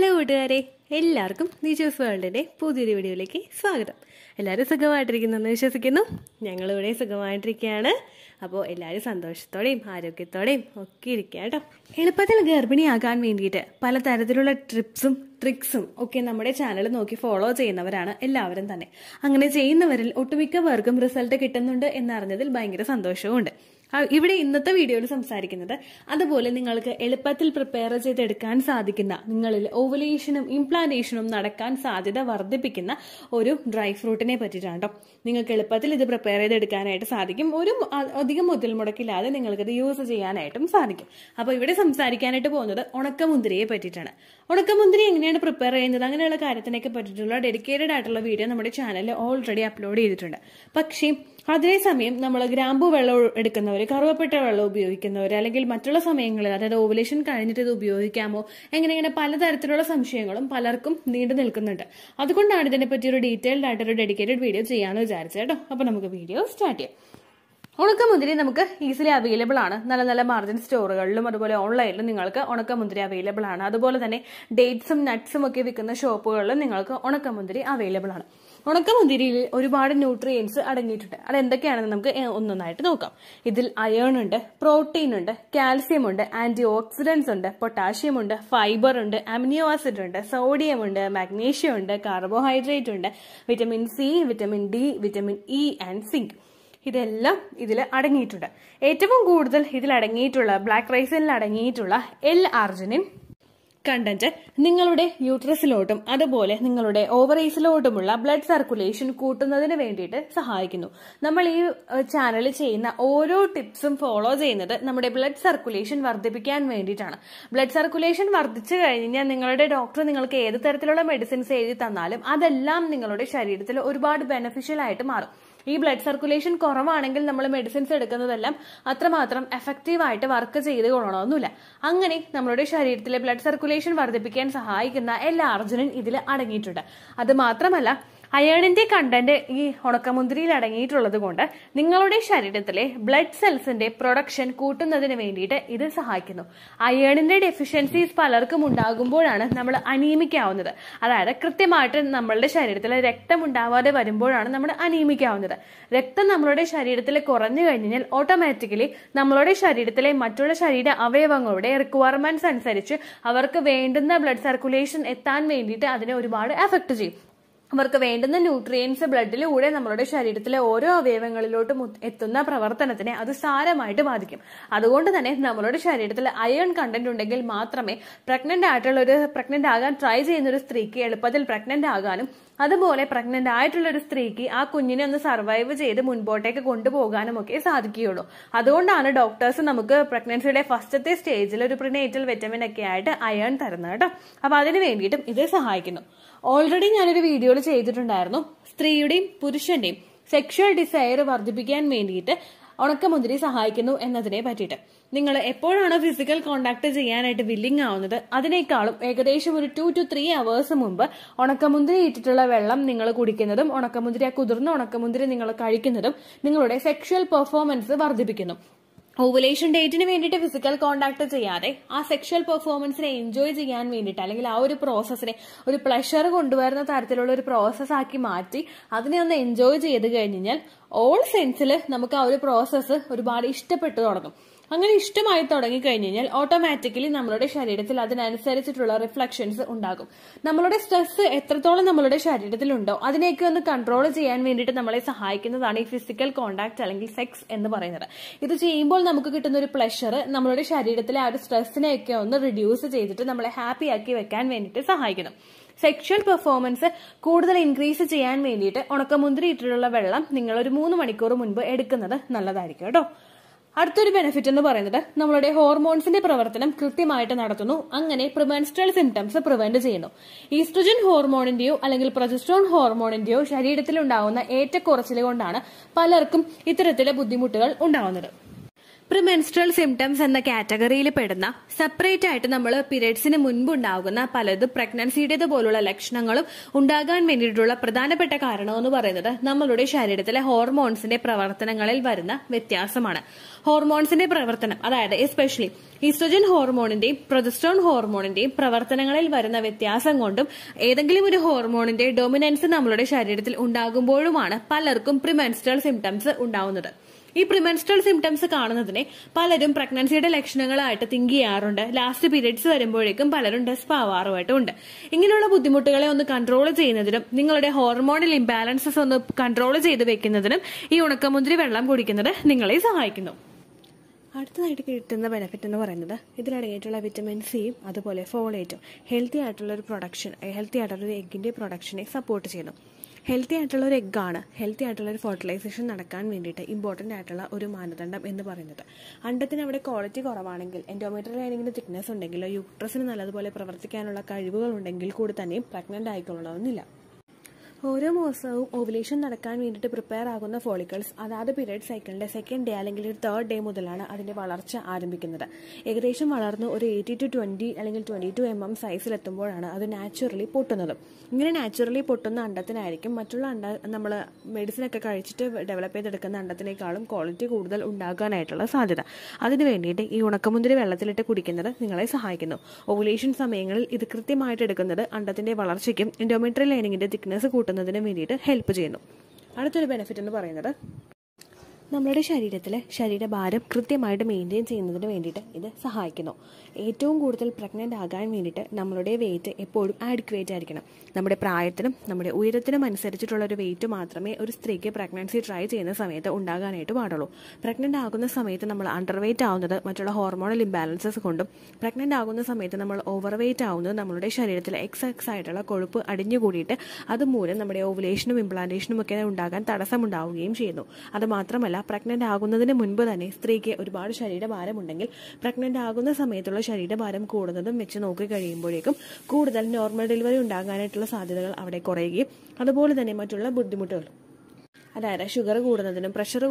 hello കൂട്ടുകാരെ എല്ലാവർക്കും നിജോസ് വേൾഡിൻ്റെ പുതിയൊരു വീഡിയോയിലേക്ക് സ്വാഗതം എല്ലാവരും എന്ന് വിശ്വസിക്കുന്നു ഞങ്ങളിവിടെ സുഖമായിട്ടിരിക്കുകയാണ് അപ്പോൾ എല്ലാവരും സന്തോഷത്തോടെയും ആരോഗ്യത്തോടെയും ഒക്കെ ഇരിക്കുക കേട്ടോ എളുപ്പത്തിൽ ഗർഭിണിയാകാൻ വേണ്ടിയിട്ട് പലതരത്തിലുള്ള ട്രിപ്സും ട്രിക്സും ഒക്കെ നമ്മുടെ ചാനൽ നോക്കി ഫോളോ ചെയ്യുന്നവരാണ് എല്ലാവരും തന്നെ അങ്ങനെ ചെയ്യുന്നവരിൽ ഒട്ടുമിക്ക പേർക്കും റിസൾട്ട് കിട്ടുന്നുണ്ട് എന്നറിഞ്ഞതിൽ ഭയങ്കര ഉണ്ട് ഇവിടെ ഇന്നത്തെ വീഡിയോയിൽ സംസാരിക്കുന്നത് അതുപോലെ നിങ്ങൾക്ക് എളുപ്പത്തിൽ പ്രിപ്പയർ ചെയ്തെടുക്കാൻ സാധിക്കുന്ന നിങ്ങളിൽ ഓവലേഷനും ഇംപ്ലാന്റേഷനും നടക്കാൻ സാധ്യത വർദ്ധിപ്പിക്കുന്ന ഒരു ഡ്രൈ ഫ്രൂട്ടിനെ പറ്റിയിട്ടാണ് കേട്ടോ നിങ്ങൾക്ക് എളുപ്പത്തിൽ ഇത് പ്രിപ്പയർ ചെയ്തെടുക്കാനായിട്ട് സാധിക്കും ഒരു അധികം മുതൽ മുടക്കില്ലാതെ നിങ്ങൾക്കിത് യൂസ് ചെയ്യാനായിട്ടും സാധിക്കും അപ്പോൾ ഇവിടെ സംസാരിക്കാനായിട്ട് പോകുന്നത് ഉണക്കമുന്തിരിയെ പറ്റിയിട്ടാണ് ഉണക്കമുന്തിരി എങ്ങനെയാണ് പ്രിപ്പയർ ചെയ്യുന്നത് അങ്ങനെയുള്ള കാര്യത്തിനൊക്കെ പറ്റിയിട്ടുള്ള ഡെഡിക്കേറ്റഡ് ആയിട്ടുള്ള വീഡിയോ നമ്മുടെ ചാനലിൽ ഓൾറെഡി അപ്ലോഡ് ചെയ്തിട്ടുണ്ട് പക്ഷേ അതേസമയം നമ്മൾ ഗ്രാമ്പു വെള്ളം എടുക്കുന്നവർ ഉപയോഗിക്കുന്നവർ കറുവപ്പെട്ട വെള്ളം ഉപയോഗിക്കുന്നവർ അല്ലെങ്കിൽ മറ്റുള്ള സമയങ്ങളിൽ അതായത് ഓവുലേഷൻ കഴിഞ്ഞിട്ട് ഇത് ഉപയോഗിക്കാമോ എങ്ങനെ ഇങ്ങനെ പലതരത്തിലുള്ള സംശയങ്ങളും പലർക്കും നീണ്ടു നിൽക്കുന്നുണ്ട് അതുകൊണ്ടാണ് ഇതിനെപ്പറ്റി ഒരു ഡീറ്റെയിൽഡ് ആയിട്ട് ഒരു ഡെഡിക്കേറ്റഡ് വീഡിയോ ചെയ്യാമെന്ന് വിചാരിച്ചത് കേട്ടോ അപ്പോൾ നമുക്ക് വീഡിയോ സ്റ്റാർട്ട് ചെയ്യാം ഉണക്കമുന്തിരി നമുക്ക് ഈസിലി അവൈലബിൾ ആണ് നല്ല നല്ല മാർജിൻ സ്റ്റോറുകളിലും അതുപോലെ ഓൺലൈനിലും നിങ്ങൾക്ക് ഉണക്കമുന്തിരി അവൈലബിൾ ആണ് അതുപോലെ തന്നെ ഡേറ്റ്സും നട്ട്സും ഒക്കെ വിൽക്കുന്ന ഷോപ്പുകളിലും നിങ്ങൾക്ക് ഉണക്കമുന്തിരി അവൈലബിൾ ആണ് ഉണക്കമുന്തിരിയിൽ ഒരുപാട് ന്യൂട്രിയൻസ് അടങ്ങിയിട്ടുണ്ട് അത് എന്തൊക്കെയാണെന്ന് നമുക്ക് ഒന്നൊന്നായിട്ട് നോക്കാം ഇതിൽ അയേൺ ഉണ്ട് പ്രോട്ടീൻ ഉണ്ട് കാൽസ്യം ഉണ്ട് ആന്റി ഓക്സിഡൻസ് ഉണ്ട് പൊട്ടാഷ്യം ഉണ്ട് ഫൈബർ ഉണ്ട് അമിനിയോ ആസിഡ് ഉണ്ട് സോഡിയം ഉണ്ട് മാഗ്നീഷ്യം ഉണ്ട് കാർബോഹൈഡ്രേറ്റ് ഉണ്ട് vitamin C vitamin D vitamin E and zinc ഇതെല്ലാം ഇതിൽ അടങ്ങിയിട്ടുണ്ട് ഏറ്റവും കൂടുതൽ ഇതിൽ അടങ്ങിയിട്ടുള്ള ബ്ലാക്ക് റൈസിൽ അടങ്ങിയിട്ടുള്ള എൽ ആർജിനിൻ കണ്ടന്റ് നിങ്ങളുടെ യൂട്രസിലോട്ടും അതുപോലെ നിങ്ങളുടെ ഓവറേസിലോട്ടുമുള്ള ബ്ലഡ് സർക്കുലേഷൻ കൂട്ടുന്നതിന് വേണ്ടിയിട്ട് സഹായിക്കുന്നു നമ്മൾ ഈ ചാനലിൽ ചെയ്യുന്ന ഓരോ ടിപ്സും ഫോളോ ചെയ്യുന്നത് നമ്മുടെ ബ്ലഡ് സർക്കുലേഷൻ വർദ്ധിപ്പിക്കാൻ വേണ്ടിയിട്ടാണ് ബ്ലഡ് സർക്കുലേഷൻ വർദ്ധിച്ചു കഴിഞ്ഞാൽ നിങ്ങളുടെ ഡോക്ടർ നിങ്ങൾക്ക് ഏത് തരത്തിലുള്ള മെഡിസിൻസ് എഴുതി തന്നാലും അതെല്ലാം നിങ്ങളുടെ ശരീരത്തിൽ ഒരുപാട് ബെനഫിഷ്യൽ ആയിട്ട് മാറും ഈ ബ്ലഡ് സർക്കുലേഷൻ കുറവാണെങ്കിൽ നമ്മൾ മെഡിസിൻസ് എടുക്കുന്നതെല്ലാം അത്രമാത്രം എഫക്റ്റീവായിട്ട് വർക്ക് ചെയ്ത് കൊള്ളണമെന്നില്ല അങ്ങനെ നമ്മുടെ ശരീരത്തിലെ ബ്ലഡ് സർക്കുലേഷൻ വർദ്ധിപ്പിക്കാൻ സഹായിക്കുന്ന എല്ലാ അർജുനും ഇതിൽ അടങ്ങിയിട്ടുണ്ട് അത് മാത്രമല്ല അയേണിന്റെ കണ്ടന്റ് ഈ ഉണക്കമുന്തിരിയിൽ അടങ്ങിയിട്ടുള്ളത് കൊണ്ട് നിങ്ങളുടെ ശരീരത്തിലെ ബ്ലഡ് സെൽസിന്റെ പ്രൊഡക്ഷൻ കൂട്ടുന്നതിന് വേണ്ടിയിട്ട് ഇത് സഹായിക്കുന്നു അയേണിന്റെ ഡെഫിഷ്യൻസീസ് പലർക്കും ഉണ്ടാകുമ്പോഴാണ് നമ്മൾ അനീമിക് ആവുന്നത് അതായത് കൃത്യമായിട്ട് നമ്മളുടെ ശരീരത്തിൽ രക്തം ഉണ്ടാവാതെ വരുമ്പോഴാണ് നമ്മൾ അനീമിക് ആവുന്നത് രക്തം നമ്മളുടെ ശരീരത്തിൽ കുറഞ്ഞു കഴിഞ്ഞാൽ ഓട്ടോമാറ്റിക്കലി നമ്മളുടെ ശരീരത്തിലെ മറ്റുള്ള ശരീര അവയവങ്ങളുടെ റിക്വയർമെന്റ്സ് അനുസരിച്ച് അവർക്ക് വേണ്ടുന്ന ബ്ലഡ് സർക്കുലേഷൻ എത്താൻ വേണ്ടിയിട്ട് അതിനെ ഒരുപാട് എഫക്ട് ചെയ്യും അവർക്ക് വേണ്ടുന്ന ന്യൂട്രിയൻസ് ബ്ലഡിലൂടെ നമ്മളുടെ ശരീരത്തിലെ ഓരോ അവയവങ്ങളിലോട്ടും എത്തുന്ന പ്രവർത്തനത്തിനെ അത് സാരമായിട്ട് ബാധിക്കും അതുകൊണ്ട് തന്നെ നമ്മളുടെ ശരീരത്തിൽ അയൺ കണ്ടന്റ് ഉണ്ടെങ്കിൽ മാത്രമേ പ്രഗ്നന്റ് ആയിട്ടുള്ള ഒരു പ്രഗ്നന്റ് ആകാൻ ട്രൈ ചെയ്യുന്ന ഒരു സ്ത്രീക്ക് എളുപ്പത്തിൽ പ്രഗ്നന്റ് ആകാനും അതുപോലെ പ്രഗ്നന്റ് ആയിട്ടുള്ള ഒരു സ്ത്രീക്ക് ആ കുഞ്ഞിനെ ഒന്ന് സർവൈവ് ചെയ്ത് മുൻപോട്ടേക്ക് കൊണ്ടുപോകാനും ഒക്കെ സാധിക്കുകയുള്ളൂ അതുകൊണ്ടാണ് ഡോക്ടേഴ്സ് നമുക്ക് പ്രഗ്നൻസിയുടെ ഫസ്റ്റത്തെ സ്റ്റേജിൽ ഒരു പ്രിനേറ്റൽ വിറ്റമിൻ ഒക്കെ ആയിട്ട് അയൺ തരുന്നത് കേട്ടോ അപ്പൊ അതിന് വേണ്ടിയിട്ടും ഇത് സഹായിക്കുന്നു ഓൾറെഡി ഞാനൊരു വീഡിയോയിൽ ചെയ്തിട്ടുണ്ടായിരുന്നു സ്ത്രീയുടെയും പുരുഷന്റെയും സെക്ഷൽ ഡിസയർ വർദ്ധിപ്പിക്കാൻ വേണ്ടിയിട്ട് ഉണക്കമുന്തിരി സഹായിക്കുന്നു എന്നതിനെ പറ്റിയിട്ട് നിങ്ങൾ എപ്പോഴാണ് ഫിസിക്കൽ കോണ്ടാക്ട് ചെയ്യാനായിട്ട് വില്ലിംഗ് ആവുന്നത് അതിനേക്കാളും ഏകദേശം ഒരു ടു ടു ത്രീ അവേഴ്സ് മുമ്പ് ഉണക്കമുന്തിരി ഇട്ടിട്ടുള്ള വെള്ളം നിങ്ങൾ കുടിക്കുന്നതും ഉണക്കമുന്തിരി ആ കുതിർന്ന ഉണക്കമുന്തിരി നിങ്ങൾ കഴിക്കുന്നതും നിങ്ങളുടെ സെക്ഷൽ പെർഫോമൻസ് വർദ്ധിപ്പിക്കുന്നു ഓവുലേഷൻ ഡേറ്റിന് വേണ്ടിയിട്ട് ഫിസിക്കൽ കോണ്ടാക്ട് ചെയ്യാതെ ആ സെക്ഷൽ പെർഫോമൻസിനെ എൻജോയ് ചെയ്യാൻ വേണ്ടിയിട്ട് അല്ലെങ്കിൽ ആ ഒരു പ്രോസസ്സിനെ ഒരു പ്ലഷർ കൊണ്ടുവരുന്ന തരത്തിലുള്ള ഒരു പ്രോസസ്സാക്കി മാറ്റി അതിനെ ഒന്ന് എൻജോയ് ചെയ്ത് കഴിഞ്ഞാൽ ഓൾ സെൻസിൽ നമുക്ക് ആ ഒരു പ്രോസസ്സ് ഒരുപാട് ഇഷ്ടപ്പെട്ടു തുടങ്ങും അങ്ങനെ ഇഷ്ടമായി തുടങ്ങി കഴിഞ്ഞാൽ ഓട്ടോമാറ്റിക്കലി നമ്മളുടെ ശരീരത്തിൽ അതിനനുസരിച്ചിട്ടുള്ള റിഫ്ലക്ഷൻസ് ഉണ്ടാകും നമ്മളുടെ സ്ട്രെസ് എത്രത്തോളം നമ്മളുടെ ശരീരത്തിലുണ്ടോ അതിനെയൊക്കെ ഒന്ന് കൺട്രോൾ ചെയ്യാൻ വേണ്ടിയിട്ട് നമ്മളെ സഹായിക്കുന്നതാണ് ഈ ഫിസിക്കൽ കോണ്ടാക്ട് അല്ലെങ്കിൽ സെക്സ് എന്ന് പറയുന്നത് ഇത് ചെയ്യുമ്പോൾ നമുക്ക് കിട്ടുന്ന ഒരു പ്ലഷർ നമ്മളുടെ ശരീരത്തിലെ ആ ഒരു സ്ട്രെസ്സിനെയൊക്കെ ഒന്ന് റിഡ്യൂസ് ചെയ്തിട്ട് നമ്മളെ ഹാപ്പി ആക്കി വെക്കാൻ വേണ്ടിയിട്ട് സഹായിക്കുന്നു സെക്ഷൽ പെർഫോമൻസ് കൂടുതൽ ഇൻക്രീസ് ചെയ്യാൻ വേണ്ടിയിട്ട് ഉണക്കമുന്തിരി ഇട്ടിട്ടുള്ള വെള്ളം നിങ്ങൾ ഒരു മൂന്ന് മണിക്കൂർ മുൻപ് എടുക്കുന്നത് നല്ലതായിരിക്കും കേട്ടോ അടുത്തൊരു ബെനിഫിറ്റ് എന്ന് പറയുന്നത് നമ്മളുടെ ഹോർമോൺസിന്റെ പ്രവർത്തനം കൃത്യമായിട്ട് നടത്തുന്നു അങ്ങനെ പ്രിമെൻസ്ട്രൽ സിംറ്റംസ് പ്രിവെന്റ് ചെയ്യുന്നു ഈസ്ട്രജൻ ഹോർമോണിന്റെയോ അല്ലെങ്കിൽ പ്രൊജസ്ട്രോൺ ഹോർമോണിന്റെയോ ശരീരത്തിൽ ഉണ്ടാകുന്ന ഏറ്റക്കുറച്ചിലുകൊണ്ടാണ് പലർക്കും ഇത്തരത്തിലെ ബുദ്ധിമുട്ടുകൾ ഉണ്ടാവുന്നത് പ്രിമെൻസ്ട്രൽ സിംറ്റംസ് എന്ന കാറ്റഗറിയിൽ പെടുന്ന സെപ്പറേറ്റ് ആയിട്ട് നമ്മൾ പീരിയഡ്സിന് മുൻപ് ഉണ്ടാകുന്ന പലത് പ്രഗ്നൻസിയുടേത് പോലുള്ള ലക്ഷണങ്ങളും ഉണ്ടാകാൻ വേണ്ടിയിട്ടുള്ള പ്രധാനപ്പെട്ട കാരണം എന്ന് പറയുന്നത് നമ്മളുടെ ശരീരത്തിലെ ഹോർമോൺസിന്റെ പ്രവർത്തനങ്ങളിൽ വരുന്ന വ്യത്യാസമാണ് ഹോർമോൺസിന്റെ പ്രവർത്തനം അതായത് എസ്പെഷ്യലി ഈസ്ട്രജൻ ഹോർമോണിന്റെയും പ്രൊജസ്ട്രോൺ ഹോർമോണിന്റെയും പ്രവർത്തനങ്ങളിൽ വരുന്ന വ്യത്യാസം കൊണ്ടും ഏതെങ്കിലും ഒരു ഹോർമോണിന്റെ ഡൊമിനൻസ് നമ്മളുടെ ശരീരത്തിൽ ഉണ്ടാകുമ്പോഴുമാണ് പലർക്കും പ്രിമെൻസ്ട്രൽ സിംറ്റംസ് ഉണ്ടാവുന്നത് ഈ പ്രിമെൻസ്ട്രൽ സിംറ്റംസ് കാണുന്നതിനെ പലരും പ്രഗ്നൻസിയുടെ ലക്ഷണങ്ങളായിട്ട് തിങ്ക് ചെയ്യാറുണ്ട് ലാസ്റ്റ് പീരീഡ്സ് വരുമ്പോഴേക്കും പലരും ഡെസ്പ് ആവാറുമായിട്ടും ഉണ്ട് ഇങ്ങനെയുള്ള ബുദ്ധിമുട്ടുകളെ ഒന്ന് കൺട്രോൾ ചെയ്യുന്നതിനും നിങ്ങളുടെ ഹോർമോണൽ ഇംബാലൻസസ് ഒന്ന് കൺട്രോൾ ചെയ്ത് വെക്കുന്നതിനും ഈ ഉണക്കമുന്തിരി വെള്ളം കുടിക്കുന്നത് നിങ്ങളെ സഹായിക്കുന്നു അടുത്തതായിട്ട് കിട്ടുന്ന ബെനഫിറ്റ് എന്ന് പറയുന്നത് ഇതിലടങ്ങിയിട്ടുള്ള വിറ്റമിൻ സിയും അതുപോലെ ഫോളേറ്റും ഹെൽത്തി ആയിട്ടുള്ള ഒരു പ്രൊഡക്ഷൻ ഹെൽത്തി ആയിട്ടുള്ള ഒരു എഗ്ഗിൻ്റെ പ്രൊഡക്ഷനെ സപ്പോർട്ട് ചെയ്യുന്നു ഹെൽത്തി ആയിട്ടുള്ള ഒരു എഗ്ഗാണ് ഹെൽത്തി ആയിട്ടുള്ള ഒരു ഫെർട്ടിലൈസേഷൻ നടക്കാൻ വേണ്ടിയിട്ട് ഇമ്പോർട്ടൻ്റ് ആയിട്ടുള്ള ഒരു മാനദണ്ഡം എന്ന് പറയുന്നത് അണ്ടത്തിന് അവിടെ ക്വാളിറ്റി കുറവാണെങ്കിൽ എൻഡോമീറ്ററിൽ ഏതെങ്കിലും തിക്നെസ് ഉണ്ടെങ്കിലോ യൂട്രസിന് നല്ലതുപോലെ പ്രവർത്തിക്കാനുള്ള കഴിവുകൾ ഉണ്ടെങ്കിൽ കൂടി തന്നെയും പ്രഗ്നൻ്റ് ആയിക്കൊള്ളണമെന്നില്ല ഓരോ മാസവും ഓവുലേഷൻ നടക്കാൻ വേണ്ടിയിട്ട് പ്രിപ്പയർ ആകുന്ന ഫോളിക്കൾസ് അതാത് പീരീഡ് സൈക്കിളിന്റെ സെക്കൻഡ് ഡേ അല്ലെങ്കിൽ ഒരു തേർഡ് ഡേ മുതലാണ് അതിന്റെ വളർച്ച ആരംഭിക്കുന്നത് ഏകദേശം വളർന്ന് ഒരു എയ്റ്റി ടു ട്വന്റി അല്ലെങ്കിൽ ട്വന്റി ടു എം എം സൈസിലെത്തുമ്പോഴാണ് അത് നാച്ചുറലി പൊട്ടുന്നത് ഇങ്ങനെ നാച്ചുറലി പൊട്ടുന്ന അണ്ടത്തിനായിരിക്കും മറ്റുള്ള അണ്ട നമ്മൾ മെഡിസിൻ ഒക്കെ കഴിച്ചിട്ട് ഡെവലപ്പ് ചെയ്തെടുക്കുന്ന അണ്ടത്തിനേക്കാളും ക്വാളിറ്റി കൂടുതൽ ഉണ്ടാകാനായിട്ടുള്ള സാധ്യത അതിനു വേണ്ടിയിട്ട് ഈ ഉണക്കമുന്തിരി വെള്ളത്തിലിട്ട് കുടിക്കുന്നത് നിങ്ങളെ സഹായിക്കുന്നു ഓവുലേഷൻ സമയങ്ങളിൽ ഇത് കൃത്യമായിട്ട് എടുക്കുന്നത് അണ്ടത്തിന്റെ വളർച്ചയ്ക്കും ഇൻഡോമെട്രി ലൈനിങ്ങിന്റെ തിക്നെസ് കൂട്ടുന്നതിന് വേണ്ടിയിട്ട് ഹെൽപ്പ് ചെയ്യുന്നു അടുത്തൊരു ബെനിഫിറ്റ് എന്ന് പറയുന്നത് നമ്മുടെ ശരീരത്തിലെ ശരീരഭാരം കൃത്യമായിട്ട് മെയിൻറ്റെയിൻ ചെയ്യുന്നതിന് വേണ്ടിയിട്ട് ഇത് സഹായിക്കുന്നു ഏറ്റവും കൂടുതൽ പ്രഗ്നൻ്റ് ആകാൻ വേണ്ടിയിട്ട് നമ്മളുടെ വെയിറ്റ് എപ്പോഴും ആഡിക്വേറ്റ് ആയിരിക്കണം നമ്മുടെ പ്രായത്തിനും നമ്മുടെ ഉയരത്തിനും അനുസരിച്ചിട്ടുള്ള ഒരു വെയിറ്റ് മാത്രമേ ഒരു സ്ത്രീക്ക് പ്രഗ്നൻസി ട്രൈ ചെയ്യുന്ന സമയത്ത് ഉണ്ടാകാനായിട്ട് പാടുള്ളൂ പ്രഗ്നൻ്റ് ആകുന്ന സമയത്ത് നമ്മൾ അണ്ടർ വെയിറ്റ് ആവുന്നത് മറ്റുള്ള ഹോർമോണൽ ഇംബാലൻസസ് കൊണ്ടും പ്രഗ്നൻ്റ് ആകുന്ന സമയത്ത് നമ്മൾ ഓവർ വെയിറ്റ് ആവുന്നത് നമ്മുടെ ശരീരത്തിലെ എക്സ് ആയിട്ടുള്ള കൊഴുപ്പ് അടിഞ്ഞുകൂടിയിട്ട് അതുമൂലം നമ്മുടെ ഓവുലേഷനും ഇംപ്ലാന്റേഷനും ഒക്കെ ഉണ്ടാകാൻ തടസ്സമുണ്ടാവുകയും ചെയ്യുന്നു അത് മാത്രമല്ല പ്രഗ്നന്റ് ആകുന്നതിന് മുൻപ് തന്നെ സ്ത്രീക്ക് ഒരുപാട് ശരീരഭാരമുണ്ടെങ്കിൽ പ്രഗ്നന്റ് ആകുന്ന സമയത്തുള്ള ശരീരഭാരം കൂടുന്നതും വെച്ച് നോക്കി കഴിയുമ്പോഴേക്കും കൂടുതൽ നോർമൽ ഡെലിവറി ഉണ്ടാകാനായിട്ടുള്ള സാധ്യതകൾ അവിടെ കുറയുകയും അതുപോലെ തന്നെ മറ്റുള്ള ബുദ്ധിമുട്ടുകൾ അതായത് ഷുഗർ കൂടുന്നതിനും പ്രഷർ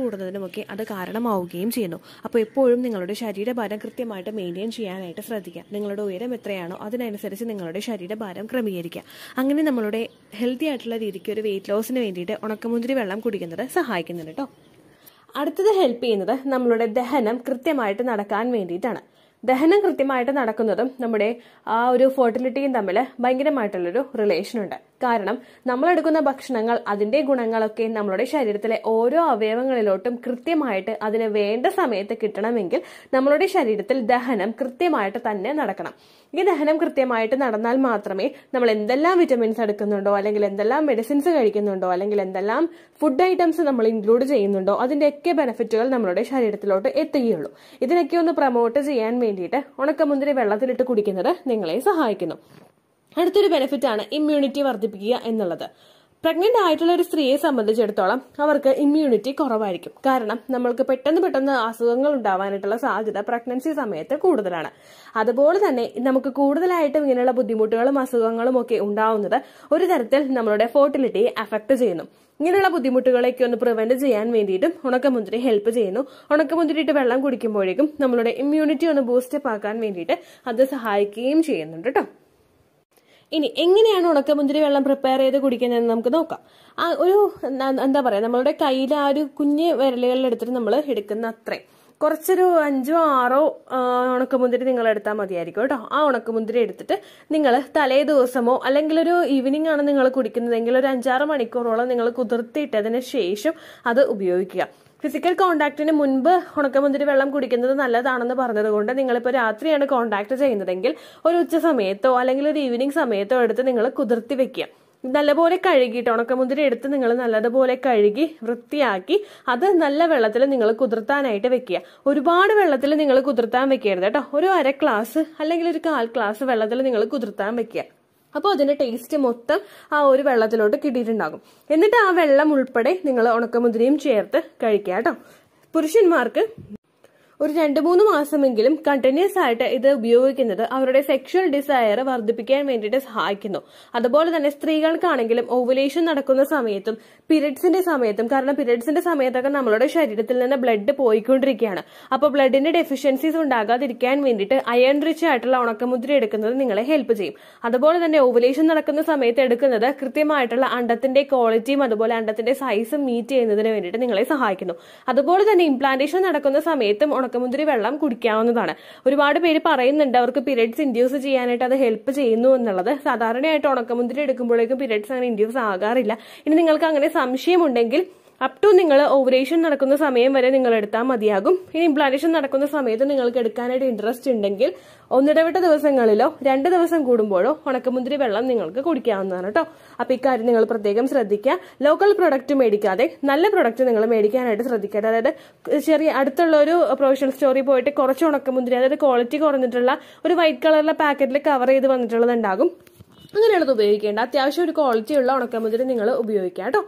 ഒക്കെ അത് കാരണമാവുകയും ചെയ്യുന്നു അപ്പോൾ എപ്പോഴും നിങ്ങളുടെ ശരീരഭാരം കൃത്യമായിട്ട് മെയിൻറ്റെയിൻ ചെയ്യാനായിട്ട് ശ്രദ്ധിക്കുക നിങ്ങളുടെ ഉയരം എത്രയാണോ അതിനനുസരിച്ച് നിങ്ങളുടെ ശരീരഭാരം ക്രമീകരിക്കുക അങ്ങനെ നമ്മളുടെ ഹെൽത്തി ആയിട്ടുള്ള രീതിക്ക് ഒരു വെയിറ്റ് ലോസിന് വേണ്ടിയിട്ട് ഉണക്കമുന്തിരി വെള്ളം കുടിക്കുന്നത് സഹായിക്കുന്നുണ്ട് കേട്ടോ അടുത്തത് ഹെൽപ്പ് ചെയ്യുന്നത് നമ്മളുടെ ദഹനം കൃത്യമായിട്ട് നടക്കാൻ വേണ്ടിയിട്ടാണ് ദഹനം കൃത്യമായിട്ട് നടക്കുന്നതും നമ്മുടെ ആ ഒരു ഫെർട്ടിലിറ്റിയും തമ്മിൽ ഭയങ്കരമായിട്ടുള്ളൊരു റിലേഷൻ ഉണ്ട് കാരണം നമ്മൾ എടുക്കുന്ന ഭക്ഷണങ്ങൾ അതിന്റെ ഗുണങ്ങളൊക്കെ നമ്മുടെ ശരീരത്തിലെ ഓരോ അവയവങ്ങളിലോട്ടും കൃത്യമായിട്ട് അതിന് വേണ്ട സമയത്ത് കിട്ടണമെങ്കിൽ നമ്മളുടെ ശരീരത്തിൽ ദഹനം കൃത്യമായിട്ട് തന്നെ നടക്കണം ഈ ദഹനം കൃത്യമായിട്ട് നടന്നാൽ മാത്രമേ നമ്മൾ എന്തെല്ലാം വിറ്റമിൻസ് എടുക്കുന്നുണ്ടോ അല്ലെങ്കിൽ എന്തെല്ലാം മെഡിസിൻസ് കഴിക്കുന്നുണ്ടോ അല്ലെങ്കിൽ എന്തെല്ലാം ഫുഡ് ഐറ്റംസ് നമ്മൾ ഇൻക്ലൂഡ് ചെയ്യുന്നുണ്ടോ അതിന്റെയൊക്കെ ബെനിഫിറ്റുകൾ നമ്മളുടെ ശരീരത്തിലോട്ട് എത്തുകയുള്ളൂ ഇതിനൊക്കെ ഒന്ന് പ്രൊമോട്ട് ചെയ്യാൻ വേണ്ടിയിട്ട് ഉണക്കമുന്തിരി വെള്ളത്തിലിട്ട് കുടിക്കുന്നത് നിങ്ങളെ സഹായിക്കുന്നു അടുത്തൊരു ബെനിഫിറ്റ് ആണ് ഇമ്മ്യൂണിറ്റി വർദ്ധിപ്പിക്കുക എന്നുള്ളത് പ്രഗ്നന്റ് ആയിട്ടുള്ള ഒരു സ്ത്രീയെ സംബന്ധിച്ചിടത്തോളം അവർക്ക് ഇമ്മ്യൂണിറ്റി കുറവായിരിക്കും കാരണം നമ്മൾക്ക് പെട്ടെന്ന് പെട്ടെന്ന് അസുഖങ്ങൾ ഉണ്ടാവാനായിട്ടുള്ള സാധ്യത പ്രഗ്നൻസി സമയത്ത് കൂടുതലാണ് അതുപോലെ തന്നെ നമുക്ക് കൂടുതലായിട്ടും ഇങ്ങനെയുള്ള ബുദ്ധിമുട്ടുകളും അസുഖങ്ങളും ഒക്കെ ഉണ്ടാവുന്നത് ഒരു തരത്തിൽ നമ്മളുടെ ഫോർട്ടിലിറ്റിയെ അഫക്ട് ചെയ്യുന്നു ഇങ്ങനെയുള്ള ബുദ്ധിമുട്ടുകളൊക്കെ ഒന്ന് പ്രിവെന്റ് ചെയ്യാൻ വേണ്ടിയിട്ടും ഉണക്കമുന്തിരി ഹെൽപ്പ് ചെയ്യുന്നു ഉണക്കമുന്തിരിയിട്ട് വെള്ളം കുടിക്കുമ്പോഴേക്കും നമ്മളുടെ ഇമ്മ്യൂണിറ്റി ഒന്ന് ബൂസ്റ്റപ്പ് ആക്കാൻ വേണ്ടിയിട്ട് അത് സഹായിക്കുകയും ചെയ്യുന്നുണ്ട് കേട്ടോ ഇനി എങ്ങനെയാണ് ഉണക്കമുന്തിരി വെള്ളം പ്രിപ്പയർ ചെയ്ത് കുടിക്കുന്നതെന്ന് നമുക്ക് നോക്കാം ആ ഒരു എന്താ പറയുക നമ്മളുടെ കയ്യിൽ ആ ഒരു കുഞ്ഞ് വിരലുകളിൽ എടുത്തിട്ട് നമ്മൾ എടുക്കുന്ന അത്രയും കുറച്ചൊരു അഞ്ചോ ആറോ ഉണക്കമുന്തിരി നിങ്ങൾ എടുത്താൽ മതിയായിരിക്കും കേട്ടോ ആ ഉണക്കമുന്തിരി എടുത്തിട്ട് നിങ്ങൾ തലേ ദിവസമോ അല്ലെങ്കിൽ ഒരു ഈവനിങ് ആണ് നിങ്ങൾ കുടിക്കുന്നതെങ്കിൽ ഒരു അഞ്ചാറ് മണിക്കൂറോളം നിങ്ങൾ കുതിർത്തിയിട്ടതിന് ശേഷം അത് ഉപയോഗിക്കുക ഫിസിക്കൽ കോണ്ടാക്റ്റിന് മുൻപ് ഉണക്കമുന്തിരി വെള്ളം കുടിക്കുന്നത് നല്ലതാണെന്ന് പറഞ്ഞതുകൊണ്ട് നിങ്ങളിപ്പോൾ രാത്രിയാണ് കോണ്ടാക്ട് ചെയ്യുന്നതെങ്കിൽ ഒരു ഉച്ച സമയത്തോ അല്ലെങ്കിൽ ഒരു ഈവനിങ് സമയത്തോ എടുത്ത് നിങ്ങൾ കുതിർത്തി വെക്കുക നല്ലപോലെ കഴുകിയിട്ട് ഉണക്കമുന്തിരി എടുത്ത് നിങ്ങൾ നല്ലതുപോലെ കഴുകി വൃത്തിയാക്കി അത് നല്ല വെള്ളത്തിൽ നിങ്ങൾ കുതിർത്താനായിട്ട് വെക്കുക ഒരുപാട് വെള്ളത്തിൽ നിങ്ങൾ കുതിർത്താൻ വെക്കരുത് കേട്ടോ ഒരു അര ഗ്ലാസ് അല്ലെങ്കിൽ ഒരു കാൽ ഗ്ലാസ് വെള്ളത്തിൽ നിങ്ങൾ കുതിർത്താൻ വെക്കുക അപ്പോൾ അതിൻ്റെ ടേസ്റ്റ് മൊത്തം ആ ഒരു വെള്ളത്തിലോട്ട് കിട്ടിയിട്ടുണ്ടാകും എന്നിട്ട് ആ വെള്ളം ഉൾപ്പെടെ നിങ്ങൾ ഉണക്കമുതിരയും ചേർത്ത് കഴിക്കുക കേട്ടോ പുരുഷന്മാർക്ക് ഒരു രണ്ട് മൂന്ന് മാസമെങ്കിലും കണ്ടിന്യൂസ് ആയിട്ട് ഇത് ഉപയോഗിക്കുന്നത് അവരുടെ സെക്ഷൽ ഡിസയർ വർദ്ധിപ്പിക്കാൻ വേണ്ടിയിട്ട് സഹായിക്കുന്നു അതുപോലെ തന്നെ സ്ത്രീകൾക്കാണെങ്കിലും ഓവുലേഷൻ നടക്കുന്ന സമയത്തും പീരിയഡ്സിന്റെ സമയത്തും കാരണം പീരിയഡ്സിന്റെ സമയത്തൊക്കെ നമ്മളുടെ ശരീരത്തിൽ നിന്ന് ബ്ലഡ് പോയിക്കൊണ്ടിരിക്കുകയാണ് അപ്പോൾ ബ്ലഡിന്റെ ഡെഫിഷ്യൻസീസ് ഉണ്ടാകാതിരിക്കാൻ വേണ്ടിയിട്ട് അയൺ റിച്ച് ആയിട്ടുള്ള ഉണക്കമുദ്ര എടുക്കുന്നത് നിങ്ങളെ ഹെൽപ്പ് ചെയ്യും അതുപോലെ തന്നെ ഓവുലേഷൻ നടക്കുന്ന സമയത്ത് എടുക്കുന്നത് കൃത്യമായിട്ടുള്ള അണ്ടത്തിന്റെ ക്വാളിറ്റിയും അതുപോലെ അണ്ടത്തിന്റെ സൈസും മീറ്റ് ചെയ്യുന്നതിന് വേണ്ടിയിട്ട് നിങ്ങളെ സഹായിക്കുന്നു അതുപോലെ തന്നെ ഇംപ്ലാന്റേഷൻ നടക്കുന്ന സമയത്തും ഉണക്കമുന്തിരി വെള്ളം കുടിക്കാവുന്നതാണ് ഒരുപാട് പേര് പറയുന്നുണ്ട് അവർക്ക് പിരീഡ്സ് ഇൻഡ്യൂസ് ചെയ്യാനായിട്ട് അത് ഹെൽപ്പ് ചെയ്യുന്നു എന്നുള്ളത് സാധാരണയായിട്ട് ഉണക്കമുന്തിരി എടുക്കുമ്പോഴേക്കും പിരീഡ്സ് അങ്ങനെ ഇൻഡ്യൂസ് ആകാറില്ല ഇനി നിങ്ങൾക്ക് അങ്ങനെ സംശയമുണ്ടെങ്കിൽ അപ് ടു നിങ്ങൾ ഓവറേഷൻ നടക്കുന്ന സമയം വരെ നിങ്ങൾ എടുത്താൽ മതിയാകും ഇനി ഇംപ്ലാന്റേഷൻ നടക്കുന്ന സമയത്ത് നിങ്ങൾക്ക് എടുക്കാനായിട്ട് ഇൻട്രസ്റ്റ് ഉണ്ടെങ്കിൽ ഒന്നിടവിട്ട ദിവസങ്ങളിലോ രണ്ട് ദിവസം കൂടുമ്പോഴോ ഉണക്കമുന്തിരി വെള്ളം നിങ്ങൾക്ക് കുടിക്കാവുന്നതാണ് കേട്ടോ അപ്പൊ ഇക്കാര്യം നിങ്ങൾ പ്രത്യേകം ശ്രദ്ധിക്കുക ലോക്കൽ പ്രൊഡക്റ്റ് മേടിക്കാതെ നല്ല പ്രൊഡക്റ്റ് നിങ്ങൾ മേടിക്കാനായിട്ട് ശ്രദ്ധിക്കുക അതായത് ചെറിയ അടുത്തുള്ള ഒരു പ്രൊഫഷണൽ സ്റ്റോറിൽ പോയിട്ട് കുറച്ച് ഉണക്കമുന്തിരി അതായത് ക്വാളിറ്റി കുറഞ്ഞിട്ടുള്ള ഒരു വൈറ്റ് കളറിലെ പാക്കറ്റിൽ കവർ ചെയ്ത് വന്നിട്ടുള്ളത് ഉണ്ടാകും അങ്ങനെയുള്ളത് ഉപയോഗിക്കേണ്ട അത്യാവശ്യം ഒരു ക്വാളിറ്റി ഉള്ള ഉണക്കമുന്തിരി നിങ്ങൾ ഉപയോഗിക്കാം കേട്ടോ